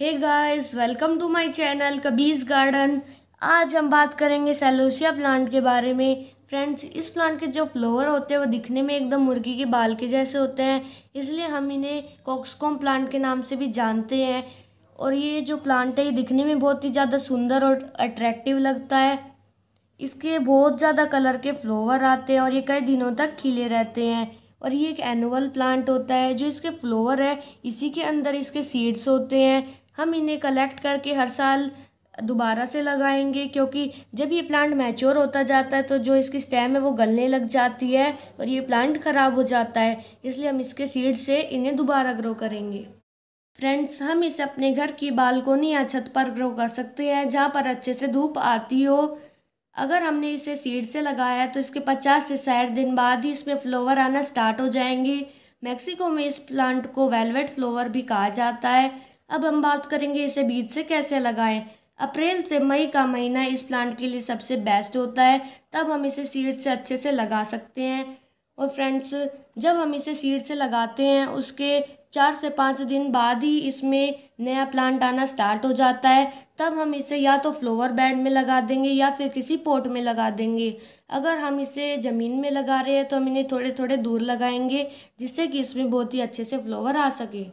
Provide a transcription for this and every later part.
hey guys welcome to my channel कबीज garden आज हम बात करेंगे सेलोशिया प्लांट के बारे में फ्रेंड्स इस प्लांट के जो फ्लोवर होते हैं वो दिखने में एकदम मुर्गी के बाल के जैसे होते हैं इसलिए हम इन्हें कॉक्सकॉम प्लांट के नाम से भी जानते हैं और ये जो प्लांट है ये दिखने में बहुत ही ज़्यादा सुंदर और अट्रैक्टिव लगता है इसके बहुत ज़्यादा कलर के फ्लोवर आते हैं और ये कई दिनों तक खिले रहते हैं और ये एक एनुअल प्लांट होता है जो इसके फ्लोवर है इसी के अंदर इसके सीड्स होते हैं हम इन्हें कलेक्ट करके हर साल दोबारा से लगाएंगे क्योंकि जब ये प्लांट मैच्योर होता जाता है तो जो इसकी स्टेम है वो गलने लग जाती है और ये प्लांट ख़राब हो जाता है इसलिए हम इसके सीड से इन्हें दोबारा ग्रो करेंगे फ्रेंड्स हम इसे अपने घर की बालकोनी या छत पर ग्रो कर सकते हैं जहाँ पर अच्छे से धूप आती हो अगर हमने इसे सीड से लगाया तो इसके पचास से साठ दिन बाद ही इसमें फ्लोवर आना स्टार्ट हो जाएंगे मैक्सिको में इस प्लांट को वेलवेट फ्लोवर भी कहा जाता है अब हम बात करेंगे इसे बीज से कैसे लगाएं अप्रैल से मई का महीना इस प्लांट के लिए सबसे बेस्ट होता है तब हम इसे सीड से अच्छे से लगा सकते हैं और फ्रेंड्स जब हम इसे सीड से लगाते हैं उसके चार से पाँच दिन बाद ही इसमें नया प्लांट आना स्टार्ट हो जाता है तब हम इसे या तो फ्लोवर बेड में लगा देंगे या फिर किसी पोट में लगा देंगे अगर हम इसे ज़मीन में लगा रहे हैं तो हम इन्हें थोड़े थोड़े दूर लगाएंगे जिससे कि इसमें बहुत ही अच्छे से फ्लोवर आ सके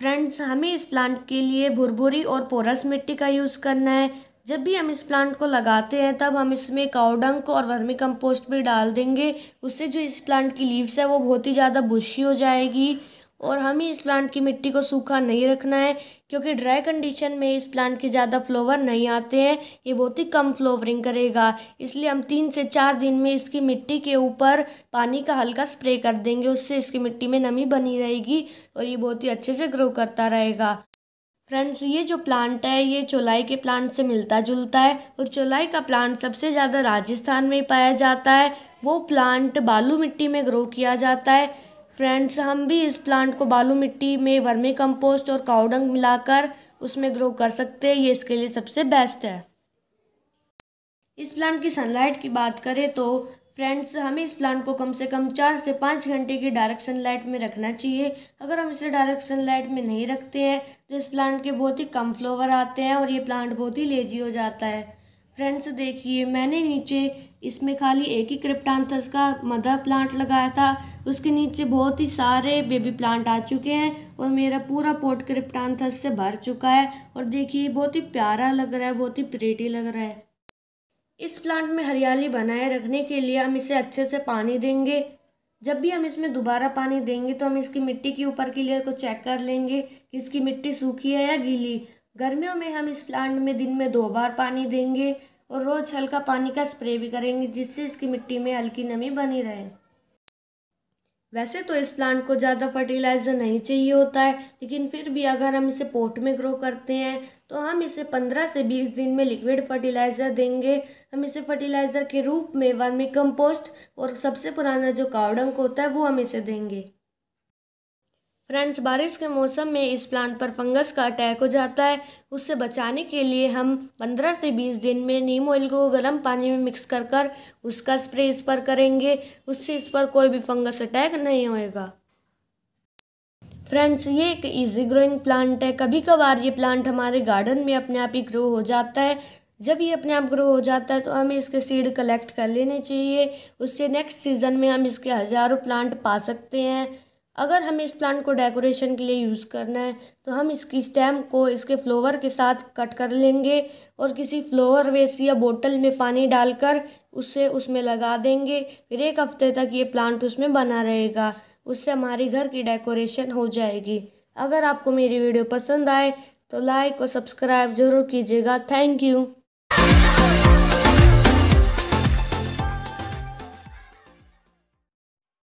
फ्रेंड्स हमें इस प्लांट के लिए भुरभुरी और पोरस मिट्टी का यूज़ करना है जब भी हम इस प्लांट को लगाते हैं तब हम इसमें काउडंक और वर्मी कंपोस्ट भी डाल देंगे उससे जो इस प्लांट की लीव्स है वो बहुत ही ज़्यादा बुशी हो जाएगी और हमें इस प्लांट की मिट्टी को सूखा नहीं रखना है क्योंकि ड्राई कंडीशन में इस प्लांट के ज़्यादा फ्लोवर नहीं आते हैं ये बहुत ही कम फ्लोवरिंग करेगा इसलिए हम तीन से चार दिन में इसकी मिट्टी के ऊपर पानी का हल्का स्प्रे कर देंगे उससे इसकी मिट्टी में नमी बनी रहेगी और ये बहुत ही अच्छे से ग्रो करता रहेगा फ्रेंड्स ये जो प्लांट है ये चोलाई के प्लांट से मिलता जुलता है और चोलाई का प्लांट सबसे ज़्यादा राजस्थान में पाया जाता है वो प्लांट बालू मिट्टी में ग्रो किया जाता है फ्रेंड्स हम भी इस प्लांट को बालू मिट्टी में वर्मी कंपोस्ट और काउडंग मिलाकर उसमें ग्रो कर सकते हैं ये इसके लिए सबसे बेस्ट है इस प्लांट की सनलाइट की बात करें तो फ्रेंड्स हमें इस प्लांट को कम से कम चार से पाँच घंटे की डायरेक्ट सनलाइट में रखना चाहिए अगर हम इसे डायरेक्ट सनलाइट में नहीं रखते हैं तो इस प्लांट के बहुत ही कम फ्लोवर आते हैं और ये प्लांट बहुत ही लेजी हो जाता है फ्रेंड्स देखिए मैंने नीचे इसमें खाली एक ही क्रिप्टानथस का मदर प्लांट लगाया था उसके नीचे बहुत ही सारे बेबी प्लांट आ चुके हैं और मेरा पूरा पोट क्रिप्टांथस से भर चुका है और देखिए बहुत ही प्यारा लग रहा है बहुत ही प्रेटी लग रहा है इस प्लांट में हरियाली बनाए रखने के लिए हम इसे अच्छे से पानी देंगे जब भी हम इसमें दोबारा पानी देंगे तो हम इसकी मिट्टी के ऊपर की लेयर को चेक कर लेंगे कि इसकी मिट्टी सूखी है या गीली गर्मियों में हम इस प्लांट में दिन में दो बार पानी देंगे और रोज़ हल्का पानी का स्प्रे भी करेंगे जिससे इसकी मिट्टी में हल्की नमी बनी रहे वैसे तो इस प्लांट को ज़्यादा फर्टिलाइज़र नहीं चाहिए होता है लेकिन फिर भी अगर हम इसे पोट में ग्रो करते हैं तो हम इसे पंद्रह से बीस दिन में लिक्विड फर्टिलाइज़र देंगे हम इसे फर्टिलाइज़र के रूप में वर्मी कंपोस्ट और सबसे पुराना जो कावडंक होता है वो हम इसे देंगे फ्रेंड्स बारिश के मौसम में इस प्लांट पर फंगस का अटैक हो जाता है उससे बचाने के लिए हम 15 से 20 दिन में नीम ऑयल को गर्म पानी में मिक्स कर कर उसका स्प्रे इस पर करेंगे उससे इस पर कोई भी फंगस अटैक नहीं होएगा फ्रेंड्स ये एक इजी ग्रोइंग प्लांट है कभी कभार ये प्लांट हमारे गार्डन में अपने आप ही ग्रो हो जाता है जब ये अपने आप ग्रो हो जाता है तो हमें इसके सीड कलेक्ट कर लेने चाहिए उससे नेक्स्ट सीज़न में हम इसके हज़ारों प्लांट पा सकते हैं अगर हमें इस प्लांट को डेकोरेशन के लिए यूज़ करना है तो हम इसकी स्टेम को इसके फ्लोवर के साथ कट कर लेंगे और किसी फ्लोवर वेस या बोतल में पानी डालकर उसे उसमें लगा देंगे फिर एक हफ्ते तक ये प्लांट उसमें बना रहेगा उससे हमारे घर की डेकोरेशन हो जाएगी अगर आपको मेरी वीडियो पसंद आए तो लाइक और सब्सक्राइब ज़रूर कीजिएगा थैंक यू